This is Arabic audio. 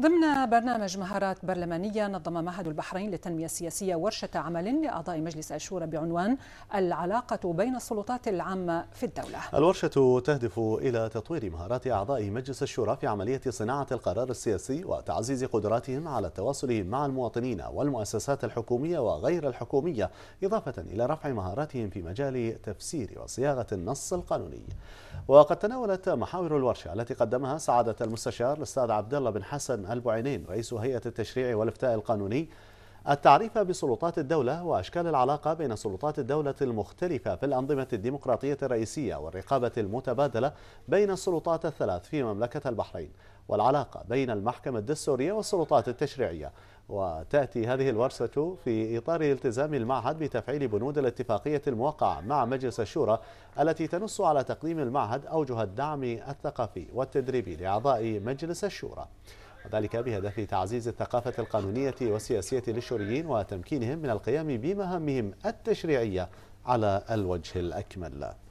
ضمن برنامج مهارات برلمانية نظم معهد البحرين للتنمية السياسية ورشة عمل لأعضاء مجلس الشورى بعنوان العلاقة بين السلطات العامة في الدولة الورشة تهدف إلى تطوير مهارات أعضاء مجلس الشورى في عملية صناعة القرار السياسي وتعزيز قدراتهم على التواصل مع المواطنين والمؤسسات الحكومية وغير الحكومية إضافة إلى رفع مهاراتهم في مجال تفسير وصياغة النص القانوني وقد تناولت محاور الورشة التي قدمها سعادة المستشار الأستاذ عبد الله بن حسن حسن البعينين رئيس هيئة التشريع والإفتاء القانوني التعريف بسلطات الدولة وأشكال العلاقة بين سلطات الدولة المختلفة في الأنظمة الديمقراطية الرئيسية والرقابة المتبادلة بين السلطات الثلاث في مملكة البحرين والعلاقة بين المحكمة الدستورية والسلطات التشريعية وتأتي هذه الورشة في إطار التزام المعهد بتفعيل بنود الاتفاقية الموقعة مع مجلس الشورى التي تنص على تقديم المعهد أوجه الدعم الثقافي والتدريبي لأعضاء مجلس الشورى وذلك بهدف تعزيز الثقافة القانونية والسياسية للشوريين وتمكينهم من القيام بمهامهم التشريعية على الوجه الأكمل